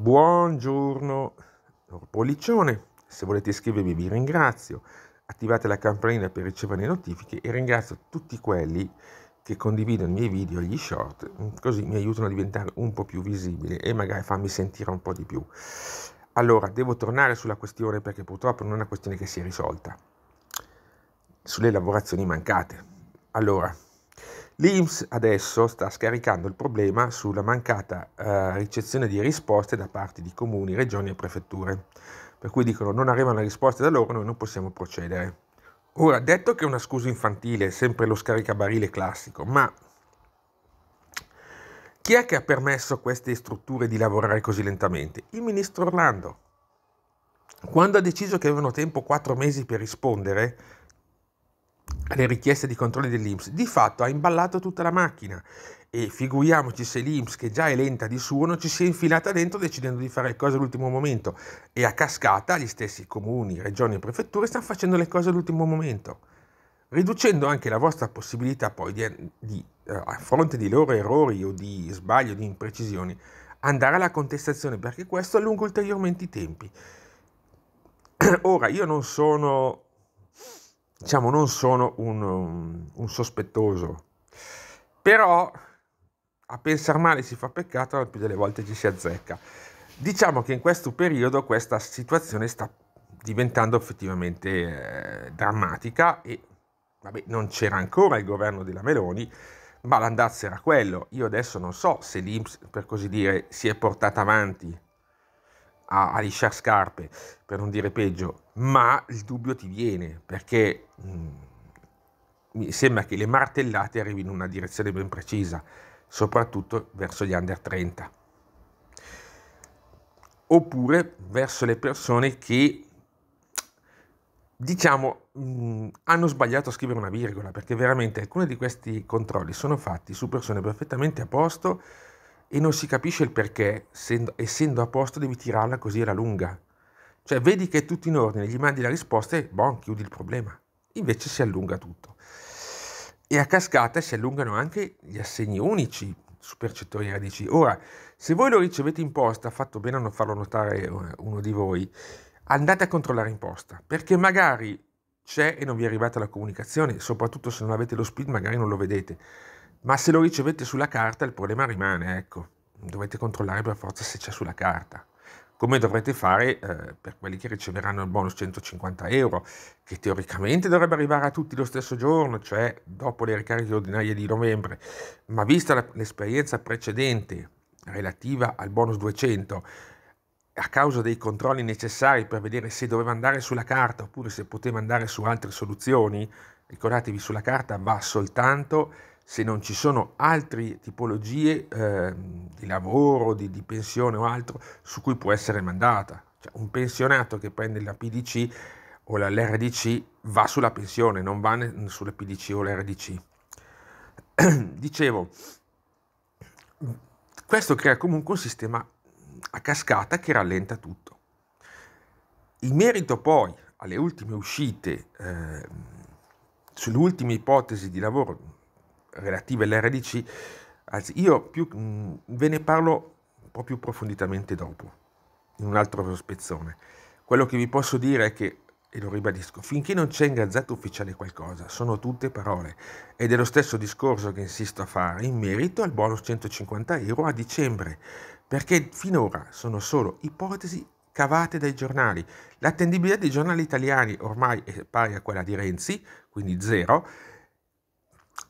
Buongiorno Pollicione. se volete iscrivervi vi ringrazio, attivate la campanella per ricevere le notifiche e ringrazio tutti quelli che condividono i miei video e gli short, così mi aiutano a diventare un po' più visibile e magari farmi sentire un po' di più. Allora, devo tornare sulla questione perché purtroppo non è una questione che si è risolta, sulle lavorazioni mancate. Allora, L'IMS adesso sta scaricando il problema sulla mancata eh, ricezione di risposte da parte di comuni, regioni e prefetture, per cui dicono non arrivano le risposte da loro, noi non possiamo procedere. Ora, detto che è una scusa infantile, sempre lo scaricabarile classico, ma chi è che ha permesso a queste strutture di lavorare così lentamente? Il ministro Orlando. Quando ha deciso che avevano tempo 4 mesi per rispondere, le richieste di controlli dell'Inps, di fatto ha imballato tutta la macchina e figuriamoci se l'Inps che già è lenta di suo non ci si è infilata dentro decidendo di fare le cose all'ultimo momento e a cascata gli stessi comuni, regioni e prefetture stanno facendo le cose all'ultimo momento riducendo anche la vostra possibilità poi di, di, eh, a fronte di loro errori o di sbaglio, di imprecisioni, andare alla contestazione perché questo allunga ulteriormente i tempi. Ora, io non sono diciamo, non sono un, um, un, sospettoso, però a pensare male si fa peccato, più delle volte ci si azzecca. Diciamo che in questo periodo questa situazione sta diventando effettivamente eh, drammatica e vabbè, non c'era ancora il governo della Meloni, ma l'andazzo era quello. Io adesso non so se l'Inps, per così dire, si è portata avanti a, a lisciar scarpe, per non dire peggio, ma il dubbio ti viene perché mh, mm, mi sembra che le martellate arrivino in una direzione ben precisa, soprattutto verso gli under 30 oppure verso le persone che diciamo mh, mm, hanno sbagliato a scrivere una virgola perché veramente alcuni di questi controlli sono fatti su persone perfettamente a posto e non si capisce il perché, essendo a posto devi tirarla così alla lunga. Cioè vedi che è tutto in ordine, gli mandi la risposta e bon, chiudi il problema. Invece si allunga tutto. E a cascata si allungano anche gli assegni unici su percettori radici. Ora, se voi lo ricevete in posta, fatto bene a non farlo notare eh, uno di voi, andate a controllare in posta, perché magari c'è e non vi è arrivata la comunicazione, soprattutto se non avete lo speed magari non lo vedete ma se lo ricevete sulla carta il problema rimane, ecco, dovete controllare per forza se c'è sulla carta, come dovrete fare eh, per quelli che riceveranno il bonus 150 euro, che teoricamente dovrebbe arrivare a tutti lo stesso giorno, cioè dopo le ricariche ordinarie di novembre, ma vista l'esperienza precedente relativa al bonus 200, a causa dei controlli necessari per vedere se doveva andare sulla carta oppure se poteva andare su altre soluzioni, ricordatevi sulla carta va soltanto se non ci sono altre tipologie eh, di lavoro, di, di, pensione o altro su cui può essere mandata. Cioè, un pensionato che prende la PDC o la, l'RDC va sulla pensione, non va sulla PDC o l'RDC. Dicevo, questo crea comunque un sistema a cascata che rallenta tutto. In merito poi alle ultime uscite, eh, sull'ultima ipotesi di lavoro relative all'RDC, anzi io più, mh, mm, ve ne parlo un po' più approfonditamente dopo, in un altro spezzone. Quello che vi posso dire è che, e lo ribadisco, finché non c'è in gazzetta ufficiale qualcosa, sono tutte parole, ed è lo stesso discorso che insisto a fare in merito al bonus 150 euro a dicembre, perché finora sono solo ipotesi cavate dai giornali. L'attendibilità dei giornali italiani ormai è pari a quella di Renzi, quindi zero,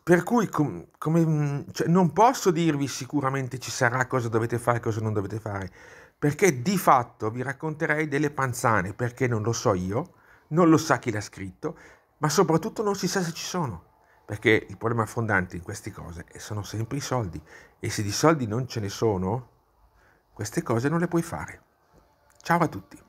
per cui com, come, mm, cioè, non posso dirvi sicuramente ci sarà cosa dovete fare e cosa non dovete fare, perché di fatto vi racconterei delle panzane, perché non lo so io, non lo sa chi l'ha scritto, ma soprattutto non si sa se ci sono, perché il problema fondante in queste cose sono sempre i soldi, e se di soldi non ce ne sono, queste cose non le puoi fare. Ciao a tutti.